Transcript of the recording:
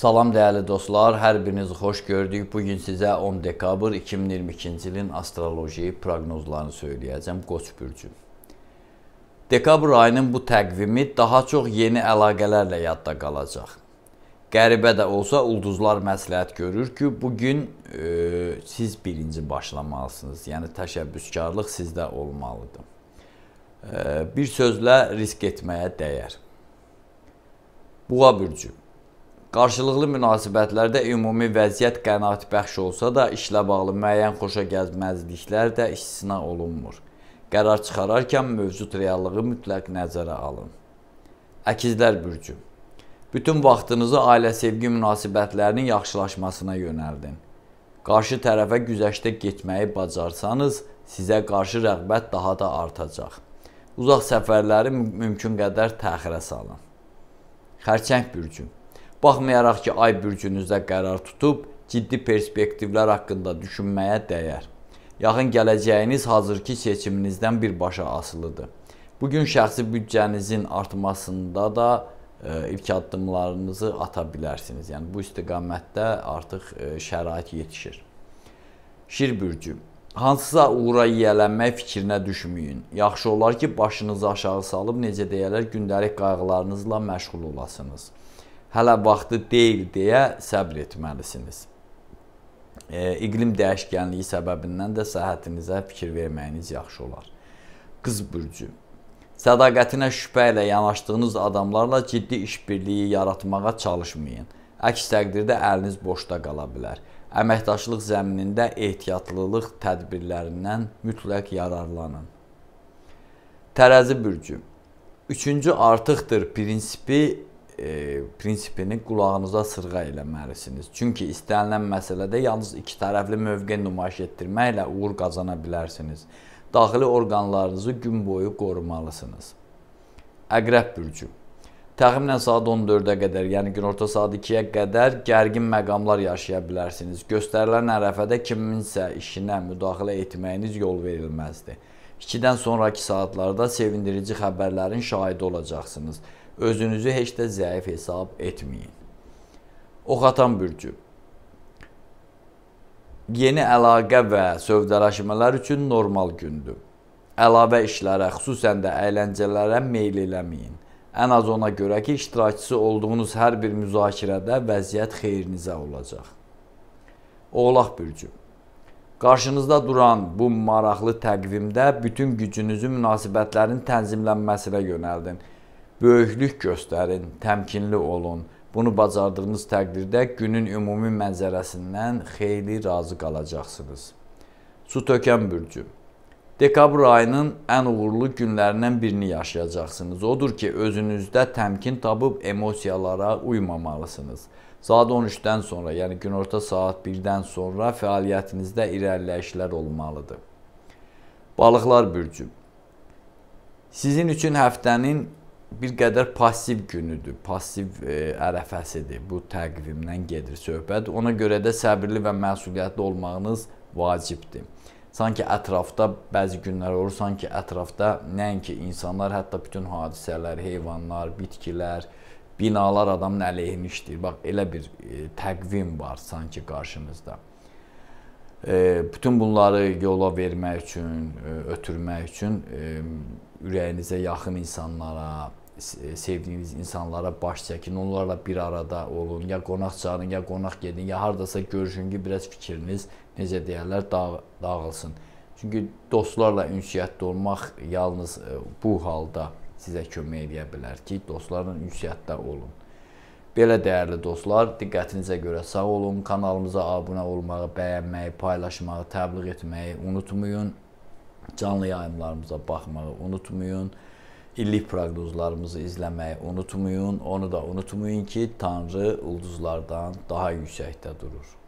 Salam dəyərli dostlar, hər birinizi xoş gördük. Bu gün sizə 10 dekabr 2022-ci ilin astroloji proqnozlarını söyləyəcəm. Qoç bürcü. Dekabr ayının bu təqvimi daha çox yeni əlaqələrlə yadda qalacaq. Qəribə də olsa ulduzlar məsləhət görür ki, bu gün e, siz birinci başlamalısınız. Yəni təşəbbüskarlıq sizdə olmalıdır. E, bir sözlə risk etməyə dəyər. Boğa bürcü Qarşılıqlı münasibətlərdə ümumi vəziyyət qənaətbəxş olsa da, işlə bağlı müəyyən xoşagəlməzliklər də istisna olunmur. Qərar çıxararkən mövcud reallığı mütləq nəzərə alın. Əkizlər bürcü. Bütün vaxtınızı ailə sevgi münasibətlərinin yaxşılaşmasına yönəldin. Qarşı tərəfə güzəştə getməyi bacarsanız, sizə qarşı rəğbət daha da artacaq. Uzaq səfərləri mümkün qədər təxirə salın. Xərçəng bürcü. Baxmayaraq ki, ay bürcünüzdə qərar tutub, ciddi perspektivlər haqqında düşünməyə dəyər. Yaxın gələcəyiniz hazırki seçiminizdən birbaşa asılıdır. Bu gün şəxsi büdcənizin artmasında da ə, e, ilk addımlarınızı ata bilərsiniz. Yəni bu istiqamətdə artıq ə, e, şərait yetişir. Şir bürcü Hansısa uğura yiyələnmək fikrinə düşməyin. Yaxşı olar ki, başınızı aşağı salıb, necə deyərlər, gündəlik qayğılarınızla məşğul olasınız hələ vaxtı deyil deyə səbr etməlisiniz. E, iqlim dəyişkənliyi səbəbindən də səhhətinizə fikir verməyiniz yaxşı olar. Qız bürcü. Sədaqətinə şübhə ilə yanaşdığınız adamlarla ciddi işbirliyi yaratmağa çalışmayın. Əks təqdirdə əliniz boşda qala bilər. Əməkdaşlıq zəminində ehtiyatlılıq tədbirlərindən mütləq yararlanın. Tərəzi bürcü. Üçüncü artıqdır prinsipi e, prinsipini qulağınıza sırğa eləməlisiniz. Çünki istənilən məsələdə yalnız iki tərəfli mövqe nümayiş etdirməklə uğur qazana bilərsiniz. Daxili orqanlarınızı gün boyu qorumalısınız. Əqrəb bürcü Təxminən saat 14-ə qədər, yəni günorta saat 2-yə qədər gərgin məqamlar yaşaya bilərsiniz. Göstərilən ərəfədə kiminsə işinə müdaxilə etməyiniz yol verilməzdir. 2-dən sonrakı saatlarda sevindirici xəbərlərin şahidi olacaqsınız özünüzü heç də zəif hesab etməyin. Oxatan bürcü. Yeni əlaqə və sövdələşmələr üçün normal gündür. Əlavə işlərə, xüsusən də əyləncələrə meyl eləməyin. Ən az ona görə ki, iştirakçısı olduğunuz hər bir müzakirədə vəziyyət xeyrinizə olacaq. Oğlaq bürcü. Qarşınızda duran bu maraqlı təqvimdə bütün gücünüzü münasibətlərin tənzimlənməsinə yönəldin böyüklük göstərin, təmkinli olun. Bunu bacardığınız təqdirdə günün ümumi mənzərəsindən xeyli razı qalacaqsınız. Su tökən bürcü. Dekabr ayının ən uğurlu günlərindən birini yaşayacaqsınız. Odur ki, özünüzdə təmkin tapıb emosiyalara uymamalısınız. Saat 13-dən sonra, yəni günorta saat 1-dən sonra fəaliyyətinizdə irəliləyişlər olmalıdır. Balıqlar bürcü. Sizin üçün həftənin bir qədər pasiv günüdür, pasiv e, ərəfəsidir. Bu təqvimdən gedir söhbət. Ona görə də səbirli və məsuliyyətli olmağınız vacibdir. Sanki ətrafda bəzi günlər olur, sanki ətrafda nəinki insanlar, hətta bütün hadisələr, heyvanlar, bitkilər, binalar adamın əleyhinə işləyir. Bax elə bir e, təqvim var sanki qarşınızda. E, bütün bunları yola vermək üçün, e, ötürmək üçün e, ürəyinizə yaxın insanlara, sevdiyiniz insanlara baş çəkin, onlarla bir arada olun. Ya qonaq çağırın, ya qonaq gedin, ya hardasa görüşün ki, biraz fikriniz necə deyirlər, dağ dağılsın. Çünki dostlarla ünsiyyətdə olmaq yalnız e, bu halda sizə kömək edə bilər ki, dostlarla ünsiyyətdə olun. Belə dəyərli dostlar, diqqətinizə görə sağ olun. Kanalımıza abunə olmağı, bəyənməyi, paylaşmağı, təbliğ etməyi unutmayın. Canlı yayımlarımıza baxmağı unutmayın. illik prognozlarımızı izləməyi unutmayın. Onu da unutmayın ki, Tanrı ulduzlardan daha yüksekte durur.